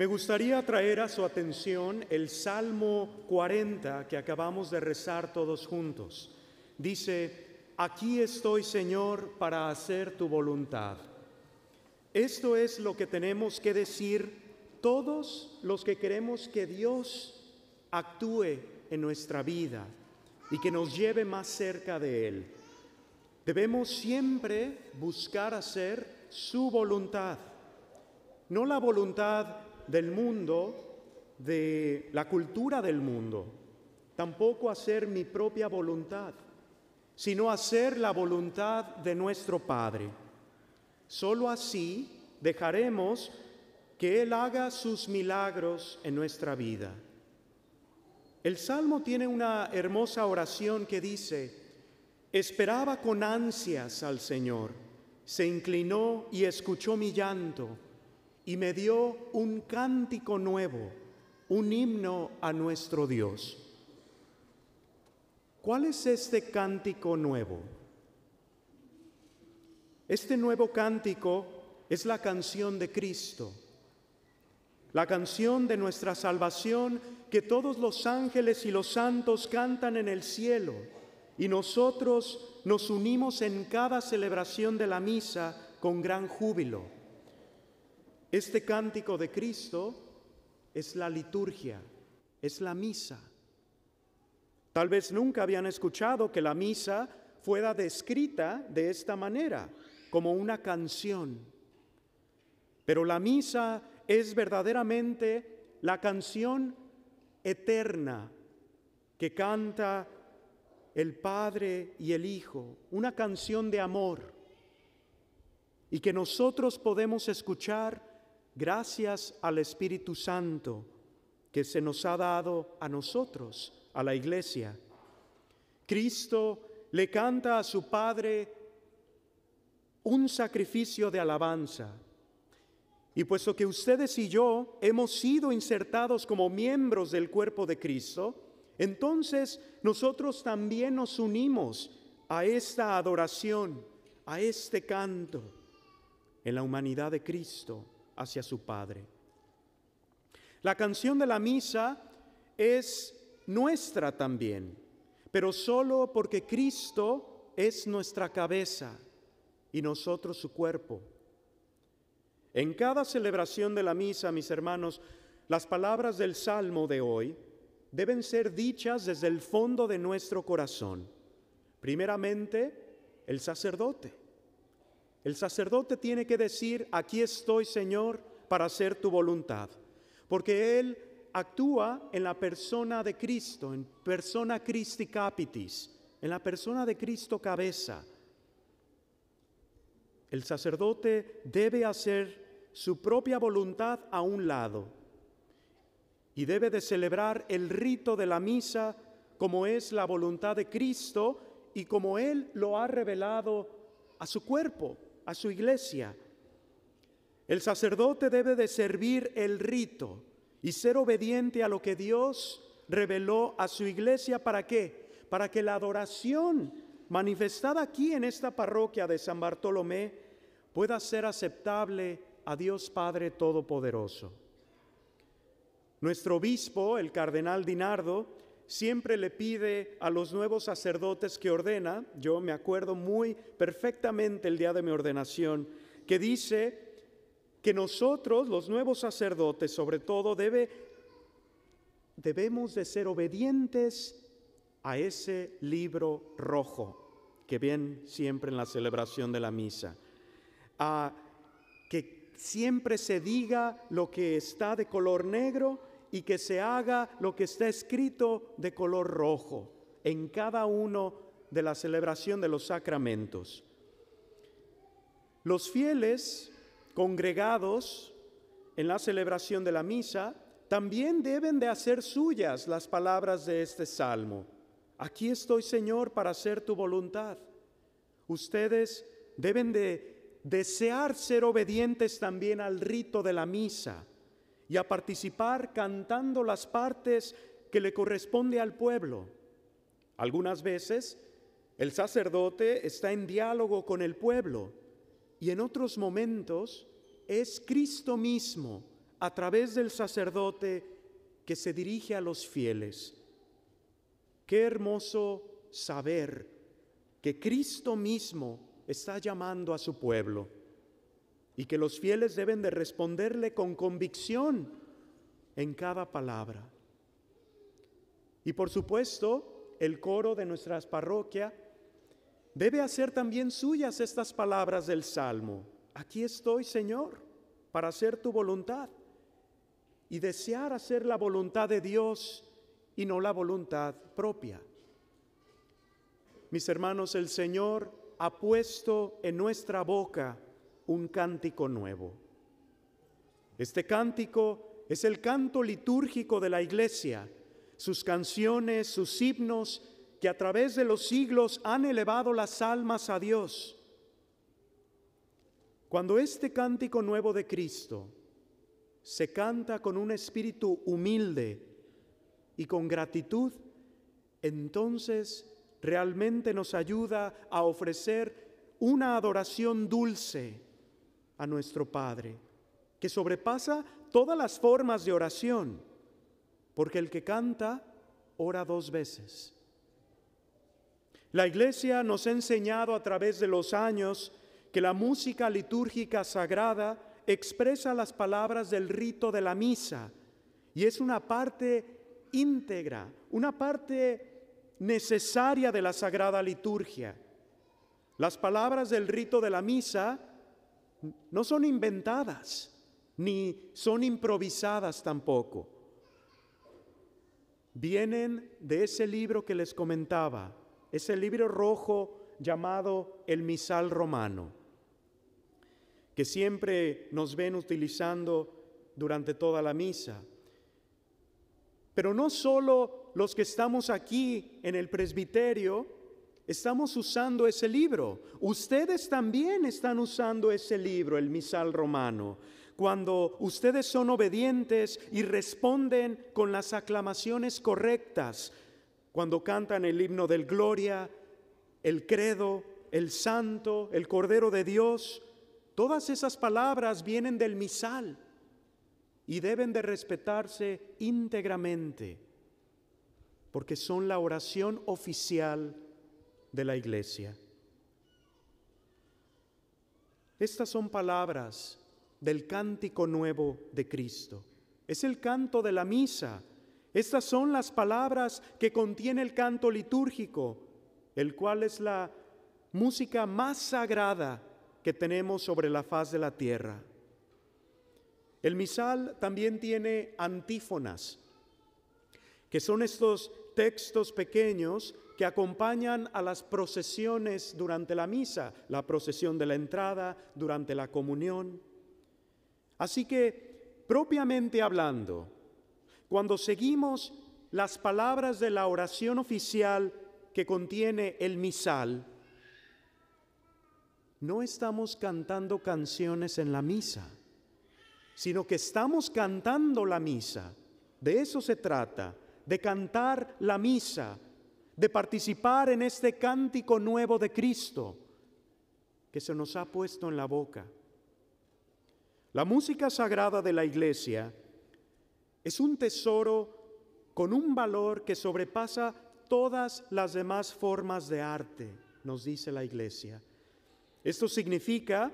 Me gustaría traer a su atención el Salmo 40 que acabamos de rezar todos juntos. Dice, aquí estoy Señor para hacer tu voluntad. Esto es lo que tenemos que decir todos los que queremos que Dios actúe en nuestra vida y que nos lleve más cerca de Él. Debemos siempre buscar hacer su voluntad, no la voluntad del mundo, de la cultura del mundo, tampoco hacer mi propia voluntad, sino hacer la voluntad de nuestro Padre. Solo así dejaremos que Él haga sus milagros en nuestra vida. El Salmo tiene una hermosa oración que dice, esperaba con ansias al Señor, se inclinó y escuchó mi llanto y me dio un cántico nuevo, un himno a nuestro Dios. ¿Cuál es este cántico nuevo? Este nuevo cántico es la canción de Cristo, la canción de nuestra salvación que todos los ángeles y los santos cantan en el cielo y nosotros nos unimos en cada celebración de la misa con gran júbilo. Este cántico de Cristo es la liturgia, es la misa. Tal vez nunca habían escuchado que la misa fuera descrita de esta manera, como una canción. Pero la misa es verdaderamente la canción eterna que canta el Padre y el Hijo, una canción de amor, y que nosotros podemos escuchar gracias al Espíritu Santo que se nos ha dado a nosotros, a la iglesia. Cristo le canta a su Padre un sacrificio de alabanza. Y puesto que ustedes y yo hemos sido insertados como miembros del cuerpo de Cristo, entonces nosotros también nos unimos a esta adoración, a este canto, en la humanidad de Cristo hacia su Padre. La canción de la misa es nuestra también, pero solo porque Cristo es nuestra cabeza y nosotros su cuerpo. En cada celebración de la misa, mis hermanos, las palabras del Salmo de hoy deben ser dichas desde el fondo de nuestro corazón. Primeramente, el sacerdote. El sacerdote tiene que decir, aquí estoy Señor para hacer tu voluntad, porque Él actúa en la persona de Cristo, en persona Christi Capitis, en la persona de Cristo cabeza. El sacerdote debe hacer su propia voluntad a un lado y debe de celebrar el rito de la misa como es la voluntad de Cristo y como Él lo ha revelado a su cuerpo, a su iglesia. El sacerdote debe de servir el rito y ser obediente a lo que Dios reveló a su iglesia. ¿Para qué? Para que la adoración manifestada aquí en esta parroquia de San Bartolomé pueda ser aceptable a Dios Padre Todopoderoso. Nuestro obispo, el cardenal Dinardo, siempre le pide a los nuevos sacerdotes que ordena, yo me acuerdo muy perfectamente el día de mi ordenación, que dice que nosotros, los nuevos sacerdotes, sobre todo, debe, debemos de ser obedientes a ese libro rojo que viene siempre en la celebración de la misa. A que siempre se diga lo que está de color negro, y que se haga lo que está escrito de color rojo en cada uno de la celebración de los sacramentos. Los fieles congregados en la celebración de la misa también deben de hacer suyas las palabras de este salmo. Aquí estoy, Señor, para hacer tu voluntad. Ustedes deben de desear ser obedientes también al rito de la misa y a participar cantando las partes que le corresponde al pueblo. Algunas veces el sacerdote está en diálogo con el pueblo y en otros momentos es Cristo mismo a través del sacerdote que se dirige a los fieles. Qué hermoso saber que Cristo mismo está llamando a su pueblo y que los fieles deben de responderle con convicción en cada palabra. Y por supuesto, el coro de nuestras parroquias debe hacer también suyas estas palabras del Salmo. Aquí estoy, Señor, para hacer tu voluntad y desear hacer la voluntad de Dios y no la voluntad propia. Mis hermanos, el Señor ha puesto en nuestra boca un cántico nuevo. Este cántico es el canto litúrgico de la iglesia, sus canciones, sus himnos que a través de los siglos han elevado las almas a Dios. Cuando este cántico nuevo de Cristo se canta con un espíritu humilde y con gratitud, entonces realmente nos ayuda a ofrecer una adoración dulce, a nuestro Padre, que sobrepasa todas las formas de oración, porque el que canta ora dos veces. La iglesia nos ha enseñado a través de los años que la música litúrgica sagrada expresa las palabras del rito de la misa y es una parte íntegra, una parte necesaria de la sagrada liturgia. Las palabras del rito de la misa no son inventadas, ni son improvisadas tampoco. Vienen de ese libro que les comentaba, ese libro rojo llamado el Misal Romano, que siempre nos ven utilizando durante toda la misa. Pero no solo los que estamos aquí en el presbiterio, Estamos usando ese libro. Ustedes también están usando ese libro, el misal romano. Cuando ustedes son obedientes y responden con las aclamaciones correctas, cuando cantan el himno del gloria, el credo, el santo, el cordero de Dios, todas esas palabras vienen del misal y deben de respetarse íntegramente, porque son la oración oficial de la iglesia. Estas son palabras del cántico nuevo de Cristo. Es el canto de la misa. Estas son las palabras que contiene el canto litúrgico, el cual es la música más sagrada que tenemos sobre la faz de la tierra. El misal también tiene antífonas, que son estos textos pequeños que acompañan a las procesiones durante la misa, la procesión de la entrada, durante la comunión. Así que, propiamente hablando, cuando seguimos las palabras de la oración oficial que contiene el misal, no estamos cantando canciones en la misa, sino que estamos cantando la misa. De eso se trata, de cantar la misa de participar en este cántico nuevo de Cristo que se nos ha puesto en la boca. La música sagrada de la iglesia es un tesoro con un valor que sobrepasa todas las demás formas de arte, nos dice la iglesia. Esto significa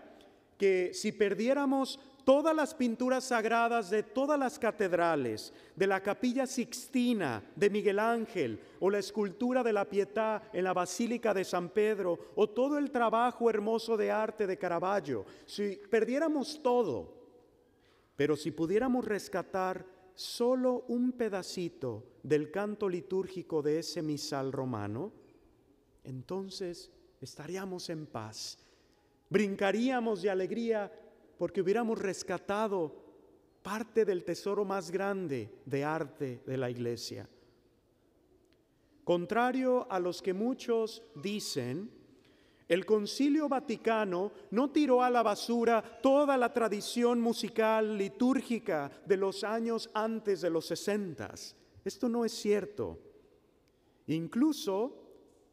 que si perdiéramos todas las pinturas sagradas de todas las catedrales, de la capilla Sixtina de Miguel Ángel, o la escultura de la Pietà en la Basílica de San Pedro, o todo el trabajo hermoso de arte de Caravaggio, si perdiéramos todo, pero si pudiéramos rescatar solo un pedacito del canto litúrgico de ese misal romano, entonces estaríamos en paz, brincaríamos de alegría porque hubiéramos rescatado parte del tesoro más grande de arte de la iglesia. Contrario a los que muchos dicen, el Concilio Vaticano no tiró a la basura toda la tradición musical litúrgica de los años antes de los sesentas. Esto no es cierto. Incluso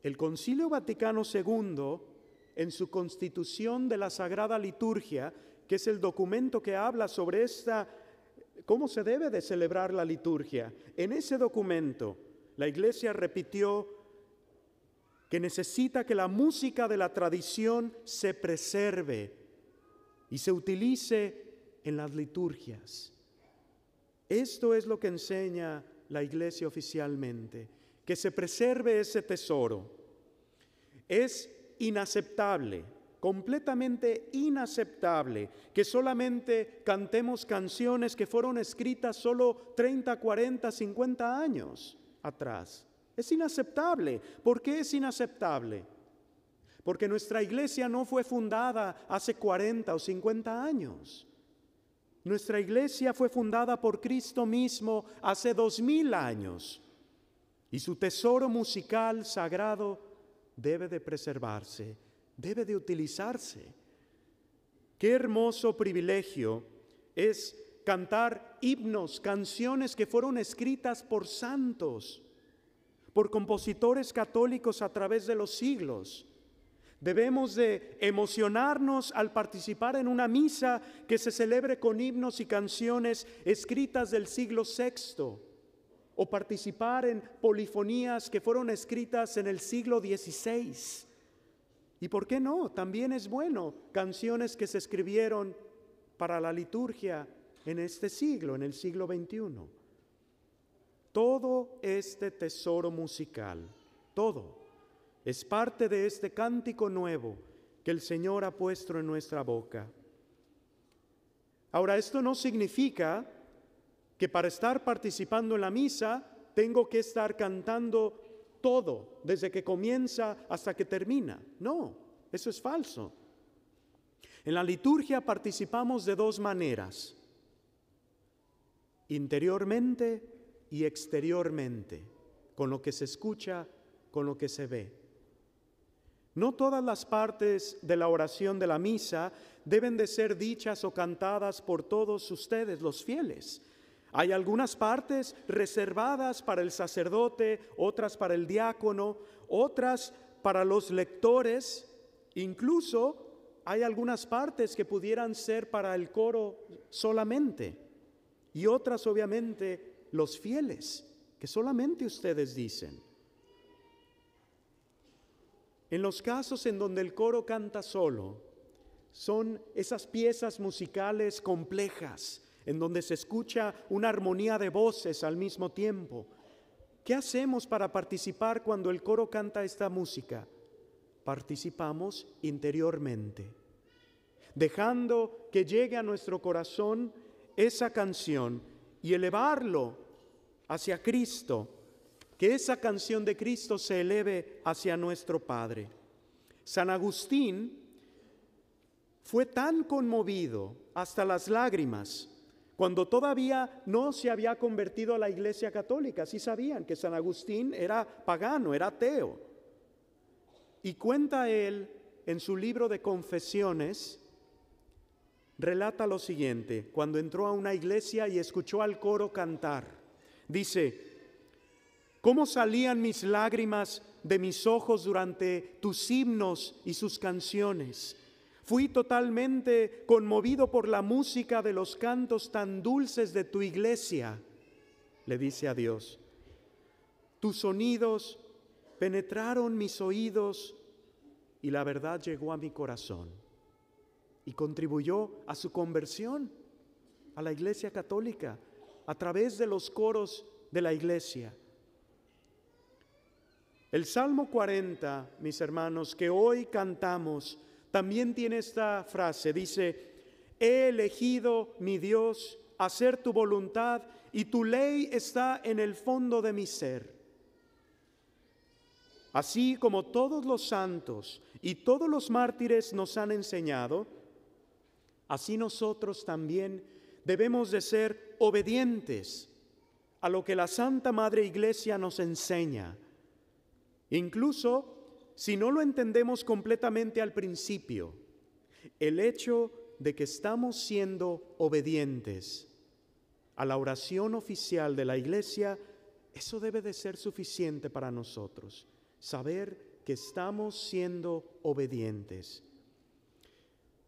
el Concilio Vaticano II, en su constitución de la Sagrada Liturgia, que es el documento que habla sobre esta, cómo se debe de celebrar la liturgia. En ese documento, la iglesia repitió que necesita que la música de la tradición se preserve y se utilice en las liturgias. Esto es lo que enseña la iglesia oficialmente, que se preserve ese tesoro. Es inaceptable completamente inaceptable que solamente cantemos canciones que fueron escritas solo 30, 40, 50 años atrás. Es inaceptable. ¿Por qué es inaceptable? Porque nuestra iglesia no fue fundada hace 40 o 50 años. Nuestra iglesia fue fundada por Cristo mismo hace 2,000 años y su tesoro musical sagrado debe de preservarse debe de utilizarse. Qué hermoso privilegio es cantar himnos, canciones que fueron escritas por santos, por compositores católicos a través de los siglos. Debemos de emocionarnos al participar en una misa que se celebre con himnos y canciones escritas del siglo VI o participar en polifonías que fueron escritas en el siglo XVI ¿Y por qué no? También es bueno canciones que se escribieron para la liturgia en este siglo, en el siglo XXI. Todo este tesoro musical, todo, es parte de este cántico nuevo que el Señor ha puesto en nuestra boca. Ahora, esto no significa que para estar participando en la misa tengo que estar cantando todo, desde que comienza hasta que termina. No, eso es falso. En la liturgia participamos de dos maneras, interiormente y exteriormente, con lo que se escucha, con lo que se ve. No todas las partes de la oración de la misa deben de ser dichas o cantadas por todos ustedes, los fieles, hay algunas partes reservadas para el sacerdote, otras para el diácono, otras para los lectores, incluso hay algunas partes que pudieran ser para el coro solamente y otras obviamente los fieles, que solamente ustedes dicen. En los casos en donde el coro canta solo, son esas piezas musicales complejas en donde se escucha una armonía de voces al mismo tiempo. ¿Qué hacemos para participar cuando el coro canta esta música? Participamos interiormente, dejando que llegue a nuestro corazón esa canción y elevarlo hacia Cristo, que esa canción de Cristo se eleve hacia nuestro Padre. San Agustín fue tan conmovido hasta las lágrimas cuando todavía no se había convertido a la Iglesia Católica. Sí sabían que San Agustín era pagano, era ateo. Y cuenta él en su libro de confesiones, relata lo siguiente, cuando entró a una iglesia y escuchó al coro cantar, dice, ¿cómo salían mis lágrimas de mis ojos durante tus himnos y sus canciones? Fui totalmente conmovido por la música de los cantos tan dulces de tu iglesia, le dice a Dios. Tus sonidos penetraron mis oídos y la verdad llegó a mi corazón y contribuyó a su conversión a la iglesia católica a través de los coros de la iglesia. El Salmo 40, mis hermanos, que hoy cantamos, también tiene esta frase, dice, he elegido mi Dios hacer tu voluntad y tu ley está en el fondo de mi ser. Así como todos los santos y todos los mártires nos han enseñado, así nosotros también debemos de ser obedientes a lo que la Santa Madre Iglesia nos enseña, incluso si no lo entendemos completamente al principio, el hecho de que estamos siendo obedientes a la oración oficial de la iglesia, eso debe de ser suficiente para nosotros, saber que estamos siendo obedientes.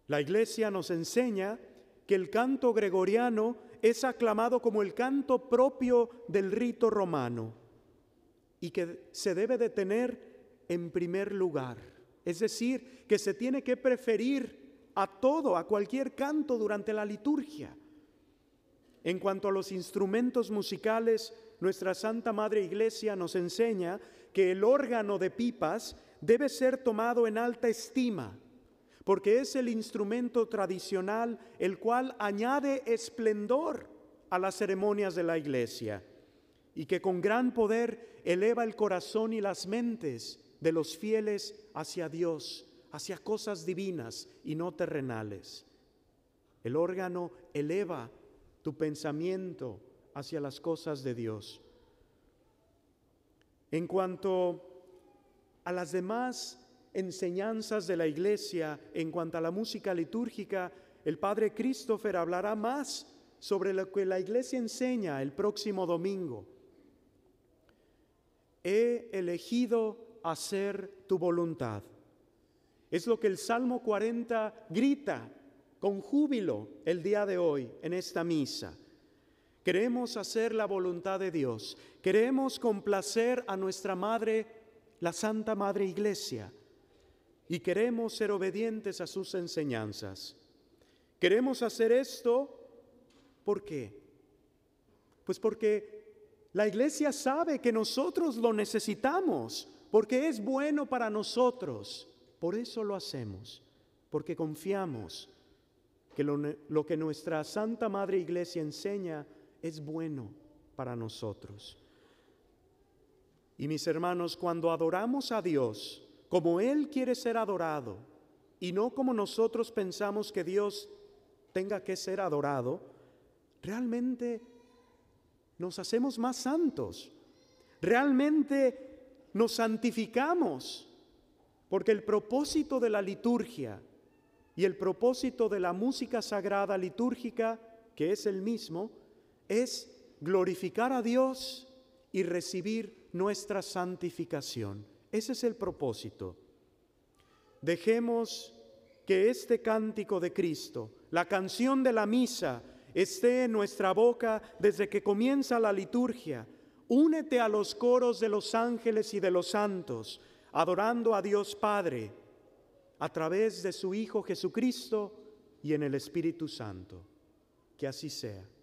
La iglesia nos enseña que el canto gregoriano es aclamado como el canto propio del rito romano y que se debe de tener en primer lugar. Es decir, que se tiene que preferir a todo, a cualquier canto durante la liturgia. En cuanto a los instrumentos musicales, nuestra Santa Madre Iglesia nos enseña que el órgano de pipas debe ser tomado en alta estima, porque es el instrumento tradicional el cual añade esplendor a las ceremonias de la Iglesia y que con gran poder eleva el corazón y las mentes de los fieles hacia Dios, hacia cosas divinas y no terrenales. El órgano eleva tu pensamiento hacia las cosas de Dios. En cuanto a las demás enseñanzas de la iglesia, en cuanto a la música litúrgica, el Padre Christopher hablará más sobre lo que la iglesia enseña el próximo domingo. He elegido hacer tu voluntad. Es lo que el Salmo 40 grita con júbilo el día de hoy en esta misa. Queremos hacer la voluntad de Dios. Queremos complacer a nuestra Madre, la Santa Madre Iglesia. Y queremos ser obedientes a sus enseñanzas. Queremos hacer esto, ¿por qué? Pues porque la Iglesia sabe que nosotros lo necesitamos porque es bueno para nosotros. Por eso lo hacemos, porque confiamos que lo, que nuestra Santa Madre Iglesia enseña es bueno para nosotros. Y mis hermanos, cuando adoramos a Dios como Él quiere ser adorado y no como nosotros pensamos que Dios tenga que ser adorado, realmente nos hacemos más santos. Realmente nos santificamos, porque el propósito de la liturgia y el propósito de la música sagrada litúrgica, que es el mismo, es glorificar a Dios y recibir nuestra santificación. Ese es el propósito. Dejemos que este cántico de Cristo, la canción de la misa, esté en nuestra boca desde que comienza la liturgia Únete a los coros de los ángeles y de los santos, adorando a Dios Padre, a través de su Hijo Jesucristo y en el Espíritu Santo. Que así sea.